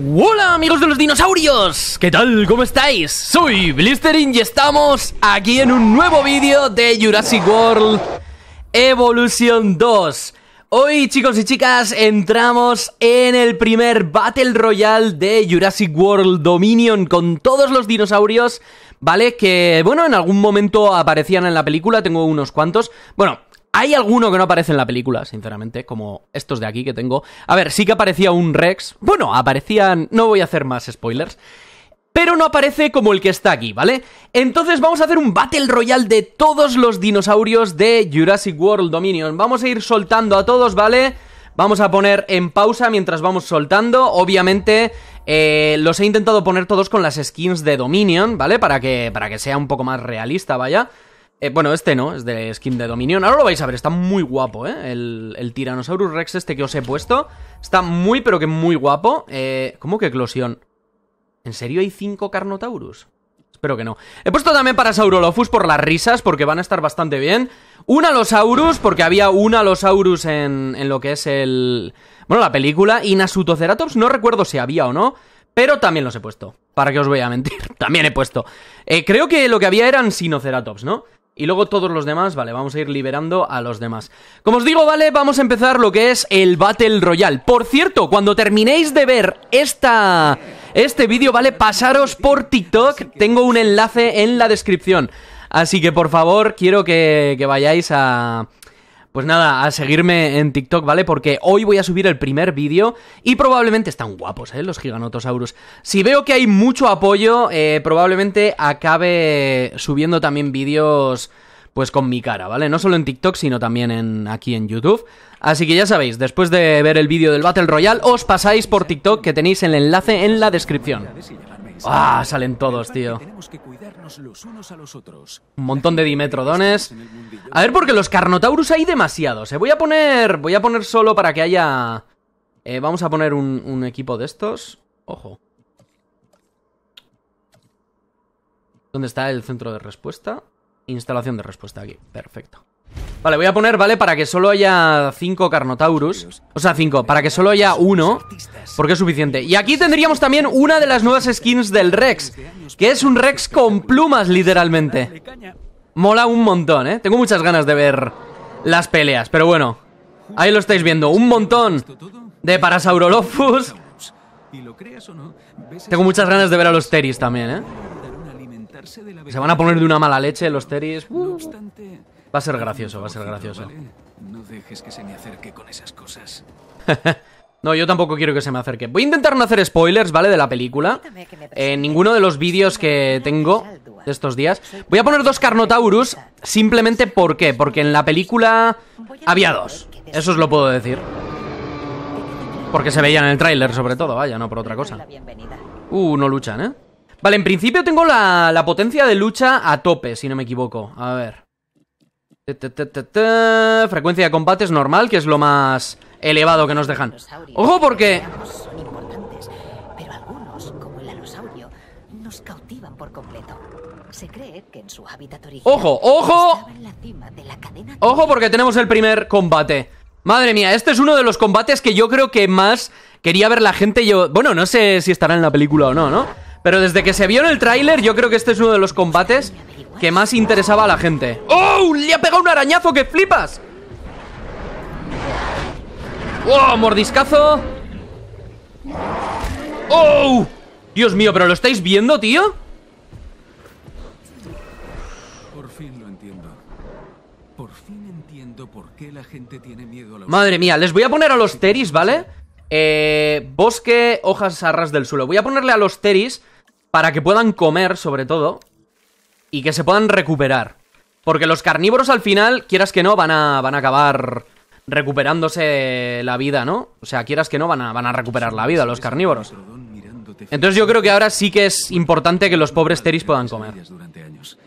Hola amigos de los dinosaurios, ¿qué tal? ¿Cómo estáis? Soy Blistering y estamos aquí en un nuevo vídeo de Jurassic World Evolution 2 Hoy chicos y chicas entramos en el primer Battle Royale de Jurassic World Dominion con todos los dinosaurios ¿Vale? Que bueno, en algún momento aparecían en la película, tengo unos cuantos Bueno, hay alguno que no aparece en la película, sinceramente, como estos de aquí que tengo. A ver, sí que aparecía un Rex. Bueno, aparecían... No voy a hacer más spoilers pero no aparece como el que está aquí, ¿vale? Entonces vamos a hacer un Battle Royale de todos los dinosaurios de Jurassic World Dominion. Vamos a ir soltando a todos, ¿vale? Vamos a poner en pausa mientras vamos soltando. Obviamente eh, los he intentado poner todos con las skins de Dominion, ¿vale? Para que, para que sea un poco más realista, vaya. Eh, bueno, este no, es de skin de Dominion. Ahora lo vais a ver, está muy guapo, ¿eh? El, el Tyrannosaurus Rex este que os he puesto. Está muy, pero que muy guapo. Eh, ¿Cómo que eclosión? ¿En serio hay cinco Carnotaurus? Espero que no. He puesto también para Saurolophus por las risas, porque van a estar bastante bien. Un Alosaurus, porque había un Alosaurus en, en lo que es el... Bueno, la película. Y Nasutoceratops, no recuerdo si había o no, pero también los he puesto. Para que os voy a mentir, también he puesto. Eh, creo que lo que había eran Sinoceratops, ¿no? y luego todos los demás, vale, vamos a ir liberando a los demás. Como os digo, vale, vamos a empezar lo que es el Battle Royale. Por cierto, cuando terminéis de ver esta, este vídeo, vale, pasaros por TikTok, tengo un enlace en la descripción. Así que por favor, quiero que, que vayáis a, pues nada, a seguirme en TikTok, ¿vale? Porque hoy voy a subir el primer vídeo y probablemente están guapos, ¿eh? Los giganotosaurus. Si veo que hay mucho apoyo, eh, probablemente acabe subiendo también vídeos pues con mi cara, ¿vale? No solo en TikTok, sino también en, aquí en YouTube. Así que ya sabéis, después de ver el vídeo del Battle Royale, os pasáis por TikTok que tenéis el enlace en la descripción. Ah, salen todos, tío. Un montón de dimetrodones. A ver, porque los Carnotaurus hay demasiados. Eh. Voy a poner. Voy a poner solo para que haya. Eh, vamos a poner un equipo de estos. Ojo. ¿Dónde está el centro de respuesta? Instalación de respuesta aquí. Perfecto. Vale, voy a poner, ¿vale? Para que solo haya cinco Carnotaurus. O sea, cinco. Para que solo haya uno. Porque es suficiente. Y aquí tendríamos también una de las nuevas skins del Rex. Que es un Rex con plumas, literalmente. Mola un montón, ¿eh? Tengo muchas ganas de ver las peleas. Pero bueno, ahí lo estáis viendo. Un montón de Parasaurolophus. Tengo muchas ganas de ver a los Teris también, ¿eh? Se van a poner de una mala leche los Teris. Uh. Va a ser gracioso, va a ser gracioso. No dejes que se me acerque con esas cosas. no, yo tampoco quiero que se me acerque. Voy a intentar no hacer spoilers, ¿vale? De la película. En eh, ninguno de los vídeos que tengo de estos días. Voy a poner dos Carnotaurus simplemente ¿por Porque en la película había dos. Eso os lo puedo decir. Porque se veía en el tráiler, sobre todo, vaya, no por otra cosa. Uh, no luchan, ¿eh? Vale, en principio tengo la potencia de lucha a tope, si no me equivoco. A ver. Frecuencia de combates normal, que es lo más elevado que nos dejan. ¡Ojo, porque! ¡Ojo, ojo! ¡Ojo, porque tenemos el primer combate! Madre mía, este es uno de los combates que yo creo que más quería ver la gente. Yo... Bueno, no sé si estará en la película o no, ¿no? Pero desde que se vio en el tráiler, yo creo que este es uno de los combates que más interesaba a la gente. ¡Oh! ¡Le ha pegado un arañazo que flipas! ¡Oh! ¡Mordiscazo! ¡Oh! Dios mío, ¿pero lo estáis viendo, tío? Por fin lo entiendo. Por fin entiendo por qué la gente tiene miedo a la... Madre mía, les voy a poner a los teris, ¿vale? Eh, bosque, hojas arras del suelo. Voy a ponerle a los teris para que puedan comer, sobre todo y que se puedan recuperar. Porque los carnívoros al final, quieras que no, van a, van a acabar recuperándose la vida, ¿no? O sea, quieras que no, van a, van a recuperar la vida los carnívoros. Entonces yo creo que ahora sí que es importante que los pobres teris puedan comer.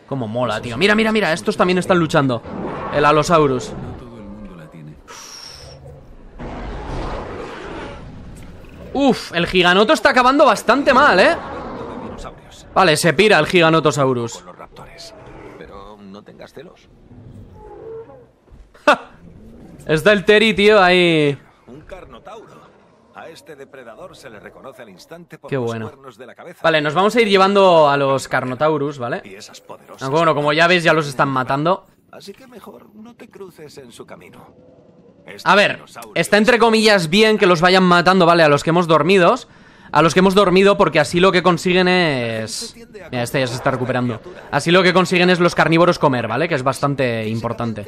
Como mola, tío. Mira, mira, mira, estos también están luchando. El Alosaurus. Uf, el giganoto está acabando bastante mal, ¿eh? Vale, se pira el giganotosaurus. ¡Ja! Está el Terry, tío, ahí. Qué bueno. Vale, nos vamos a ir llevando a los Carnotaurus, ¿vale? Bueno, como ya ves, ya los están matando. Así que mejor no te cruces en su camino. a ver, este está entre comillas bien que los vayan matando, ¿vale? A los que hemos dormido a los que hemos dormido porque así lo que consiguen es... Mira, este ya se está recuperando. Así lo que consiguen es los carnívoros comer, ¿vale? Que es bastante importante.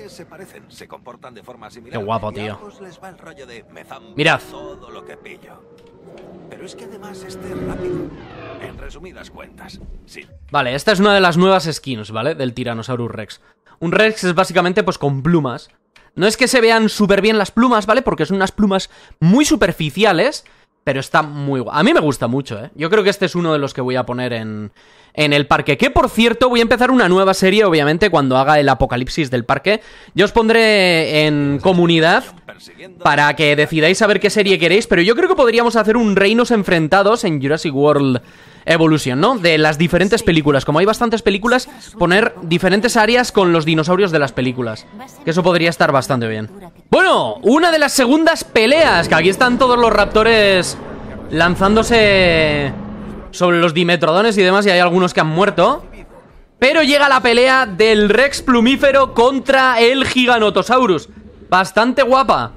Qué guapo, tío. Mirad. Pero es que además rápido. En resumidas cuentas, Vale, esta es una de las nuevas skins, ¿vale? Del Tyrannosaurus Rex. Un Rex es básicamente pues con plumas. No es que se vean súper bien las plumas, ¿vale? Porque son unas plumas muy superficiales pero está muy guay. A mí me gusta mucho, ¿eh? Yo creo que este es uno de los que voy a poner en, en el parque. Que por cierto, voy a empezar una nueva serie, obviamente, cuando haga el apocalipsis del parque. Yo os pondré en comunidad para que decidáis a ver qué serie queréis, pero yo creo que podríamos hacer un Reinos Enfrentados en Jurassic World Evolution, ¿no? De las diferentes películas. Como hay bastantes películas, poner diferentes áreas con los dinosaurios de las películas. Que eso podría estar bastante bien. Bueno, una de las segundas peleas Que aquí están todos los raptores Lanzándose Sobre los dimetrodones y demás Y hay algunos que han muerto Pero llega la pelea del Rex Plumífero Contra el Giganotosaurus Bastante guapa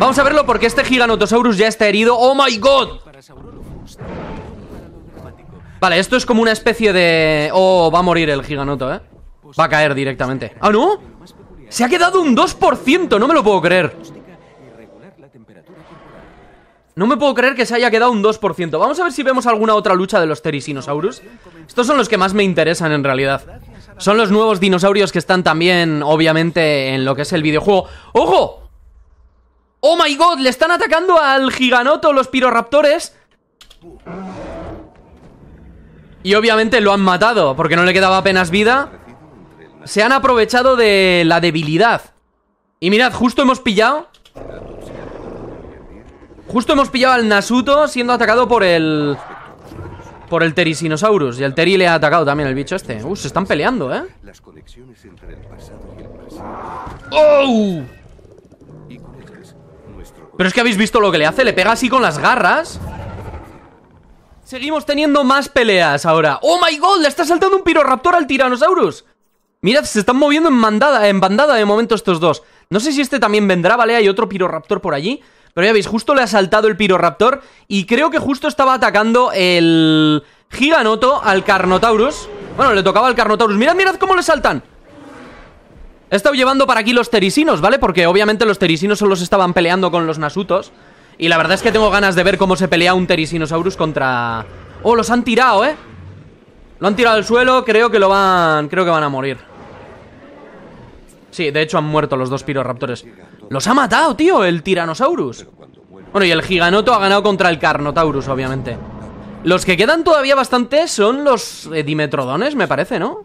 Vamos a verlo porque este Giganotosaurus ya está herido ¡Oh my god! Vale, esto es como una especie de... Oh, va a morir el giganoto, ¿eh? Va a caer directamente ¿Ah, no? Se ha quedado un 2%, no me lo puedo creer. No me puedo creer que se haya quedado un 2%. Vamos a ver si vemos alguna otra lucha de los terisinosaurus. Estos son los que más me interesan en realidad. Son los nuevos dinosaurios que están también, obviamente, en lo que es el videojuego. ¡Ojo! ¡Oh my god! Le están atacando al giganoto los piroraptores. Y obviamente lo han matado, porque no le quedaba apenas vida se han aprovechado de la debilidad. Y mirad, justo hemos pillado... Justo hemos pillado al Nasuto siendo atacado por el... Por el Terisinosaurus. Y al Teri le ha atacado también el bicho este. Uh, se están peleando, ¿eh? ¡Oh! Pero es que habéis visto lo que le hace. Le pega así con las garras. Seguimos teniendo más peleas ahora. ¡Oh, my God! Le está saltando un piroraptor al Tiranosaurus. Mirad, se están moviendo en bandada, en bandada de momento estos dos. No sé si este también vendrá, ¿vale? Hay otro piroraptor por allí. Pero ya veis, justo le ha saltado el piroraptor. Y creo que justo estaba atacando el giganoto al Carnotaurus. Bueno, le tocaba al Carnotaurus. Mirad, mirad cómo le saltan. He estado llevando para aquí los terisinos, ¿vale? Porque obviamente los terisinos solo se estaban peleando con los nasutos. Y la verdad es que tengo ganas de ver cómo se pelea un Terisinosaurus contra... ¡Oh, los han tirado, eh! Lo han tirado al suelo, creo que lo van... Creo que van a morir Sí, de hecho han muerto los dos piroraptores. ¡Los ha matado, tío! El Tiranosaurus! Bueno, y el Giganoto ha ganado contra el Carnotaurus, obviamente. Los que quedan todavía bastantes son los eh, dimetrodones, me parece, ¿no?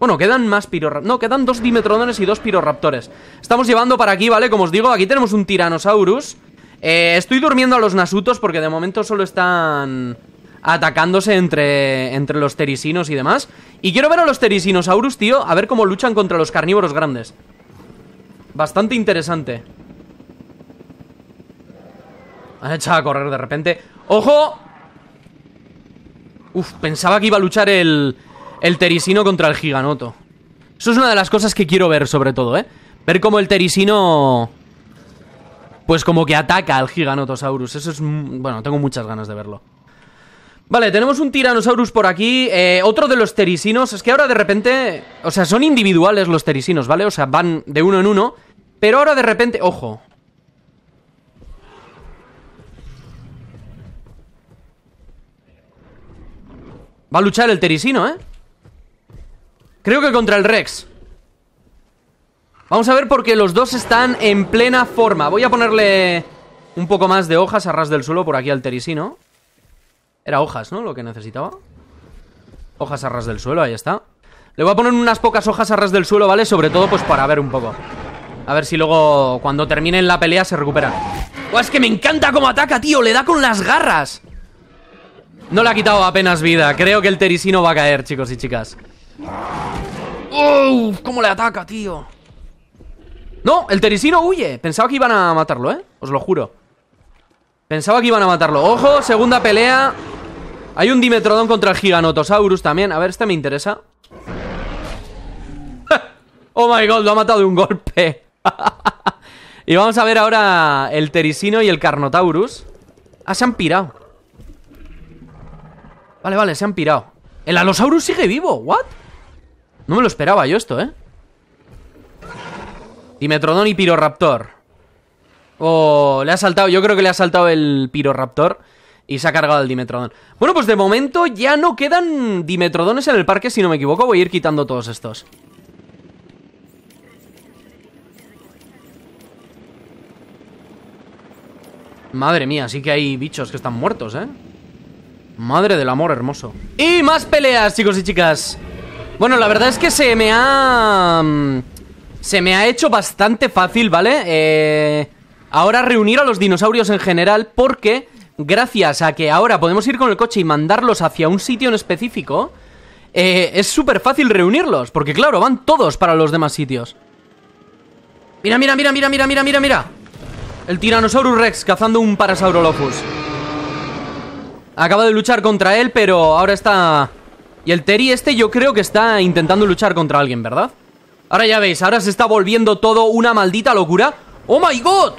Bueno, quedan más piroraptores. No, quedan dos dimetrodones y dos piroraptores. Estamos llevando para aquí, ¿vale? Como os digo, aquí tenemos un Tiranosaurus. Eh, estoy durmiendo a los Nasutos porque de momento solo están atacándose entre, entre los terisinos y demás. Y quiero ver a los Terisinosaurus, tío, a ver cómo luchan contra los carnívoros grandes. Bastante interesante. Han echado a correr de repente. ¡Ojo! Uf, pensaba que iba a luchar el, el Terisino contra el Giganoto. Eso es una de las cosas que quiero ver, sobre todo, ¿eh? Ver cómo el Terisino... Pues como que ataca al Giganotosaurus. Eso es... Mm, bueno, tengo muchas ganas de verlo. Vale, tenemos un Tyrannosaurus por aquí. Eh, otro de los terisinos. Es que ahora de repente. O sea, son individuales los terisinos, ¿vale? O sea, van de uno en uno. Pero ahora de repente. Ojo. Va a luchar el terisino, ¿eh? Creo que contra el Rex. Vamos a ver porque los dos están en plena forma. Voy a ponerle un poco más de hojas a ras del suelo por aquí al terisino. Era hojas, ¿no? Lo que necesitaba Hojas a ras del suelo, ahí está Le voy a poner unas pocas hojas a ras del suelo, ¿vale? Sobre todo, pues para ver un poco A ver si luego, cuando terminen la pelea, se recupera. ¡Oh, es que me encanta cómo ataca, tío! ¡Le da con las garras! No le ha quitado apenas vida Creo que el terisino va a caer, chicos y chicas ¡Uf! ¿Cómo le ataca, tío? No, el terisino huye Pensaba que iban a matarlo, ¿eh? Os lo juro Pensaba que iban a matarlo ¡Ojo! Segunda pelea Hay un Dimetrodon contra el Giganotosaurus también A ver, este me interesa ¡Oh my god! Lo ha matado de un golpe Y vamos a ver ahora el Terisino y el Carnotaurus Ah, se han pirado Vale, vale, se han pirado El Alosaurus sigue vivo, ¿what? No me lo esperaba yo esto, ¿eh? Dimetrodon y Piroraptor oh, le ha saltado, yo creo que le ha saltado el Piroraptor y se ha cargado el Dimetrodon. Bueno, pues de momento ya no quedan Dimetrodones en el parque, si no me equivoco. Voy a ir quitando todos estos. Madre mía, sí que hay bichos que están muertos, ¿eh? Madre del amor hermoso. Y más peleas, chicos y chicas. Bueno, la verdad es que se me ha... Mm, se me ha hecho bastante fácil, ¿vale? Eh ahora reunir a los dinosaurios en general porque gracias a que ahora podemos ir con el coche y mandarlos hacia un sitio en específico, eh, es súper fácil reunirlos, porque claro, van todos para los demás sitios. Mira, mira, mira, mira, mira, mira, mira, mira. El Tyrannosaurus Rex cazando un Parasaurolophus. Acaba de luchar contra él, pero ahora está... Y el Terry este yo creo que está intentando luchar contra alguien, ¿verdad? Ahora ya veis, ahora se está volviendo todo una maldita locura. ¡Oh, my God!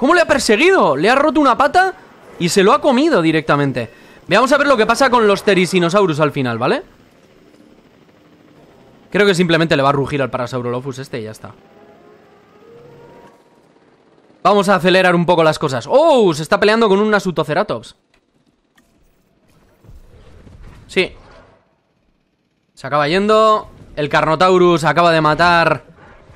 ¿Cómo le ha perseguido? Le ha roto una pata y se lo ha comido directamente. Veamos a ver lo que pasa con los Terisinosaurus al final, ¿vale? Creo que simplemente le va a rugir al Parasaurolophus este y ya está. Vamos a acelerar un poco las cosas. ¡Oh! Se está peleando con un Nasutoceratops. Sí. Se acaba yendo. El Carnotaurus acaba de matar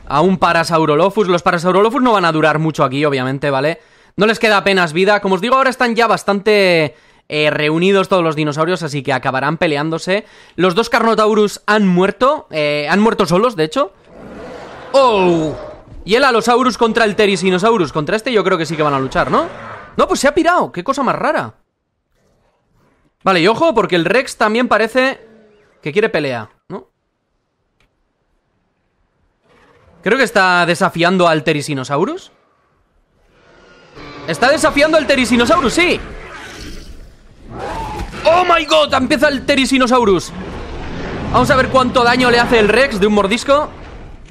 a un Parasaurolophus. Los Parasaurolophus no van a durar mucho aquí, obviamente, ¿vale? No les queda apenas vida. Como os digo, ahora están ya bastante eh, reunidos todos los dinosaurios, así que acabarán peleándose. Los dos Carnotaurus han muerto. Eh, han muerto solos, de hecho. ¡Oh! Y el Alosaurus contra el Terisinosaurus. Contra este yo creo que sí que van a luchar, ¿no? No, pues se ha pirado. Qué cosa más rara. Vale, y ojo, porque el Rex también parece que quiere pelea. Creo que está desafiando al Terisinosaurus. Está desafiando al Terisinosaurus, sí. ¡Oh, my God! Empieza el Terisinosaurus. Vamos a ver cuánto daño le hace el Rex de un mordisco.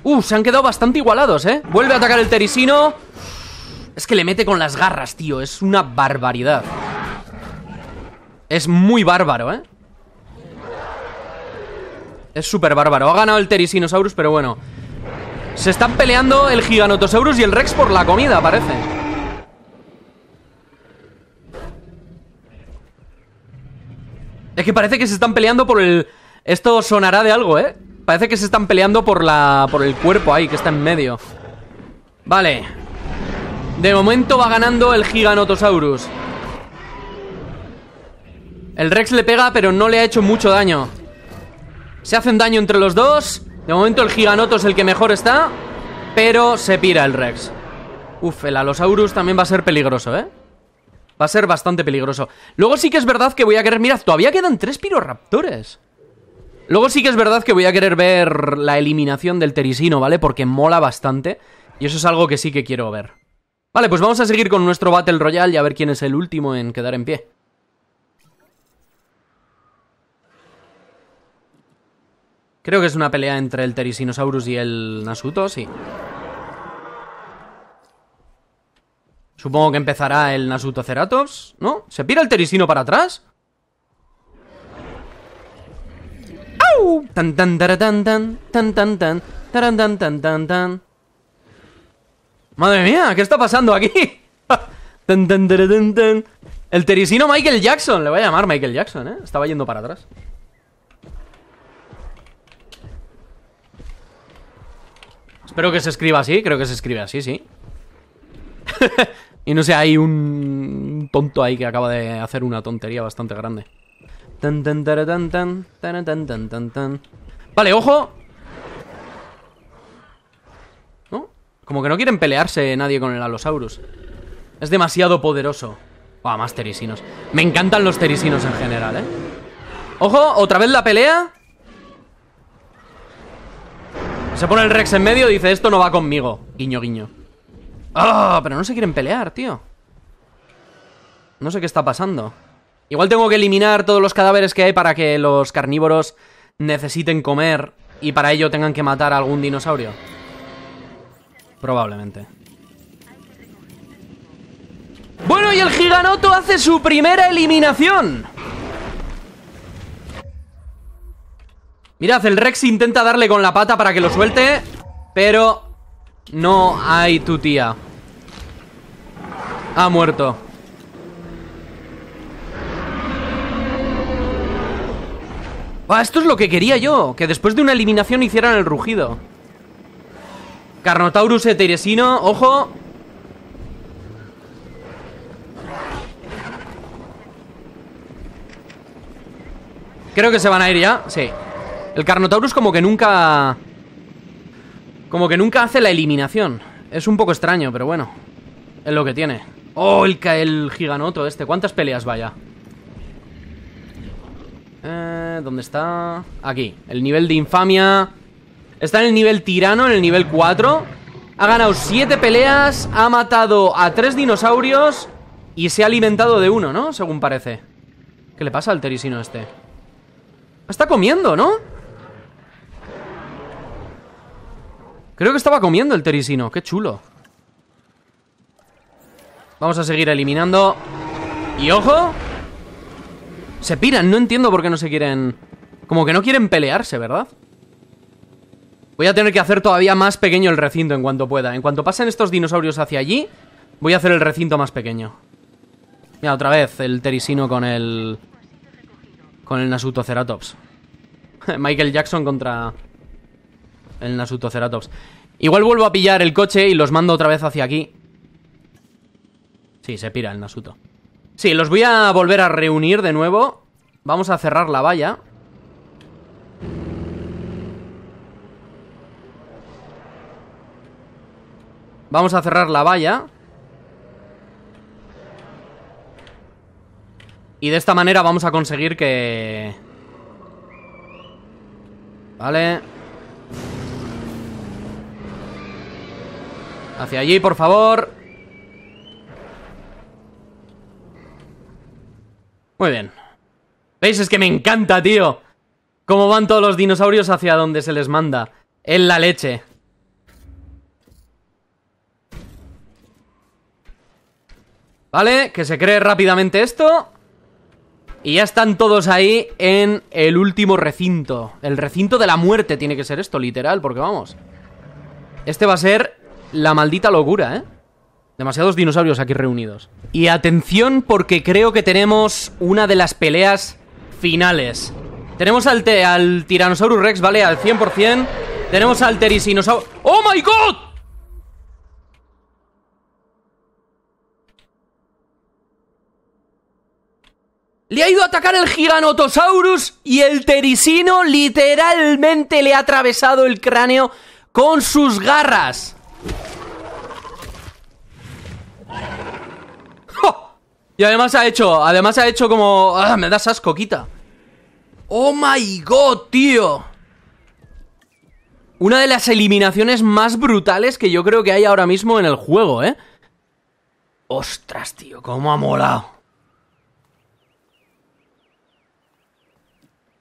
Uh, se han quedado bastante igualados, ¿eh? Vuelve a atacar el Terisino. Es que le mete con las garras, tío. Es una barbaridad. Es muy bárbaro, ¿eh? Es súper bárbaro. Ha ganado el Terisinosaurus, pero bueno. Se están peleando el Giganotosaurus y el Rex por la comida, parece. Es que parece que se están peleando por el... Esto sonará de algo, ¿eh? Parece que se están peleando por la... Por el cuerpo ahí, que está en medio. Vale. De momento va ganando el Giganotosaurus. El Rex le pega, pero no le ha hecho mucho daño. Se hacen daño entre los dos. De momento el Giganoto es el que mejor está, pero se pira el Rex. Uf, el Alosaurus también va a ser peligroso, ¿eh? Va a ser bastante peligroso. Luego sí que es verdad que voy a querer... Mirad, todavía quedan tres piroraptores. Luego sí que es verdad que voy a querer ver la eliminación del Terisino, ¿vale? Porque mola bastante. Y eso es algo que sí que quiero ver. Vale, pues vamos a seguir con nuestro Battle Royale y a ver quién es el último en quedar en pie. Creo que es una pelea entre el Terisinosaurus y el Nasuto, sí. Supongo que empezará el Nasuto ceratos, ¿no? ¿Se pira el Terisino para atrás? ¡Au! Tan tan tan tan tan tan tan tan tan tan tan Madre mía, ¿qué está pasando aquí? tan tan El Terisino Michael Jackson, le voy a llamar Michael Jackson, ¿eh? Estaba yendo para atrás. Espero que se escriba así, creo que se escribe así, sí. y no sé, hay un tonto ahí que acaba de hacer una tontería bastante grande. Tan, tan, tan, tan, tan, tan, tan, Vale, ojo. ¿No? Como que no quieren pelearse nadie con el Alosaurus Es demasiado poderoso. Ah, más terisinos. Me encantan los terisinos en general, ¿eh? Ojo, otra vez la pelea. Se pone el Rex en medio y dice, esto no va conmigo. Guiño, guiño. ¡Ah! pero no se quieren pelear, tío. No sé qué está pasando. Igual tengo que eliminar todos los cadáveres que hay para que los carnívoros necesiten comer y para ello tengan que matar a algún dinosaurio. Probablemente. Bueno, y el giganoto hace su primera eliminación. Mirad, el Rex intenta darle con la pata para que lo suelte Pero no hay tu tía Ha muerto Ah, esto es lo que quería yo Que después de una eliminación hicieran el rugido Carnotaurus eteresino, ojo Creo que se van a ir ya, sí el Carnotaurus como que nunca... Como que nunca hace la eliminación. Es un poco extraño, pero bueno. Es lo que tiene. ¡Oh, el, el giganoto este! ¿Cuántas peleas vaya? Eh, ¿Dónde está? Aquí. El nivel de infamia... Está en el nivel tirano, en el nivel 4. Ha ganado 7 peleas, ha matado a 3 dinosaurios y se ha alimentado de uno, ¿no? Según parece. ¿Qué le pasa al terisino este? Está comiendo, ¿no? Creo que estaba comiendo el terisino. Qué chulo. Vamos a seguir eliminando. Y ojo. Se piran. No entiendo por qué no se quieren... Como que no quieren pelearse, ¿verdad? Voy a tener que hacer todavía más pequeño el recinto en cuanto pueda. En cuanto pasen estos dinosaurios hacia allí, voy a hacer el recinto más pequeño. Mira, otra vez el terisino con el... Con el Nasuto Michael Jackson contra el Ceratops. Igual vuelvo a pillar el coche y los mando otra vez hacia aquí. Sí, se pira el Nasuto. Sí, los voy a volver a reunir de nuevo. Vamos a cerrar la valla. Vamos a cerrar la valla. Y de esta manera vamos a conseguir que... Vale... Hacia allí, por favor Muy bien ¿Veis? Es que me encanta, tío Cómo van todos los dinosaurios hacia donde se les manda En la leche Vale, que se cree rápidamente esto y ya están todos ahí en el último recinto. El recinto de la muerte tiene que ser esto, literal, porque vamos. Este va a ser la maldita locura, ¿eh? Demasiados dinosaurios aquí reunidos. Y atención porque creo que tenemos una de las peleas finales. Tenemos al, te al Tyrannosaurus Rex, ¿vale? Al 100%. Tenemos al Terisinosaurus... ¡Oh, my God! Le ha ido a atacar el Giganotosaurus y el Terisino literalmente le ha atravesado el cráneo con sus garras. Y además ha hecho, además ha hecho como... ¡Ah, me da asco, quita! ¡Oh my god, tío! Una de las eliminaciones más brutales que yo creo que hay ahora mismo en el juego, ¿eh? ¡Ostras, tío! ¡Cómo ha molado!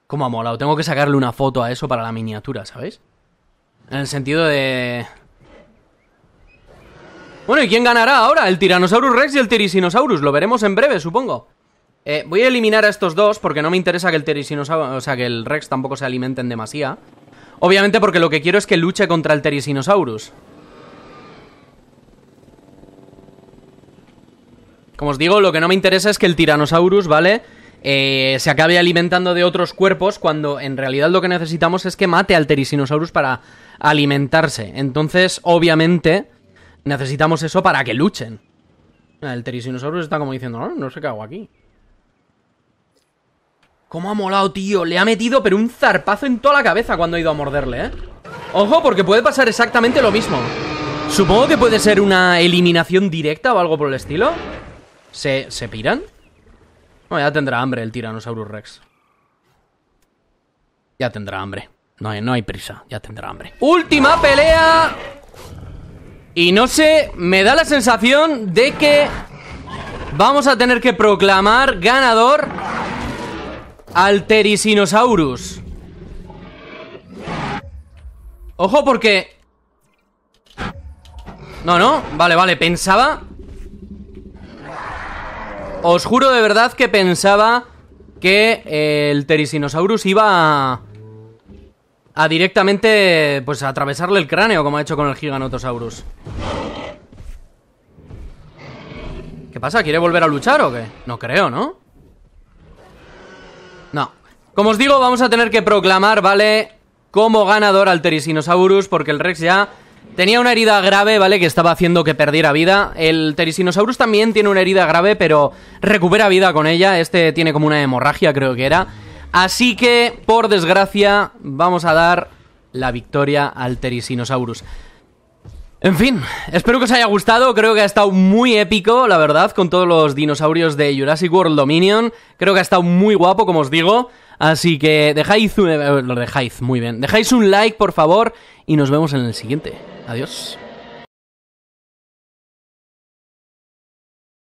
¿Cómo ha molado? Tengo que sacarle una foto a eso para la miniatura, ¿sabéis? En el sentido de... Bueno, ¿y quién ganará ahora? ¿El Tyrannosaurus Rex y el Tyrannosaurus? Lo veremos en breve, supongo. Eh, voy a eliminar a estos dos porque no me interesa que el Tiricinosaurus, o sea, que el Rex tampoco se alimenten demasiado. Obviamente porque lo que quiero es que luche contra el Tyrannosaurus. Como os digo, lo que no me interesa es que el Tyrannosaurus, ¿vale? Eh, se acabe alimentando de otros cuerpos cuando en realidad lo que necesitamos es que mate al Tyrannosaurus para alimentarse. Entonces, obviamente, Necesitamos eso para que luchen. El Terisinosaurus está como diciendo, no, no sé qué hago aquí. ¿Cómo ha molado, tío? Le ha metido pero un zarpazo en toda la cabeza cuando ha ido a morderle, ¿eh? Ojo, porque puede pasar exactamente lo mismo. Supongo que puede ser una eliminación directa o algo por el estilo. ¿Se, ¿se piran? Bueno, ya tendrá hambre el Tiranosaurus Rex. Ya tendrá hambre. No hay, no hay prisa, ya tendrá hambre. ¡Última pelea! Y no sé, me da la sensación de que vamos a tener que proclamar ganador al Terisinosaurus. Ojo porque... No, no, vale, vale, pensaba... Os juro de verdad que pensaba que el Terisinosaurus iba a a directamente pues atravesarle el cráneo como ha hecho con el Giganotosaurus. ¿Qué pasa? ¿Quiere volver a luchar o qué? No creo, ¿no? No. Como os digo, vamos a tener que proclamar, ¿vale? Como ganador al Terisinosaurus porque el Rex ya tenía una herida grave, ¿vale? Que estaba haciendo que perdiera vida. El Terisinosaurus también tiene una herida grave, pero recupera vida con ella. Este tiene como una hemorragia, creo que era. Así que, por desgracia, vamos a dar la victoria al Terisinosaurus. En fin, espero que os haya gustado, creo que ha estado muy épico, la verdad, con todos los dinosaurios de Jurassic World Dominion, creo que ha estado muy guapo, como os digo, así que dejáis, un, eh, lo dejáis, muy bien, dejáis un like, por favor, y nos vemos en el siguiente. Adiós.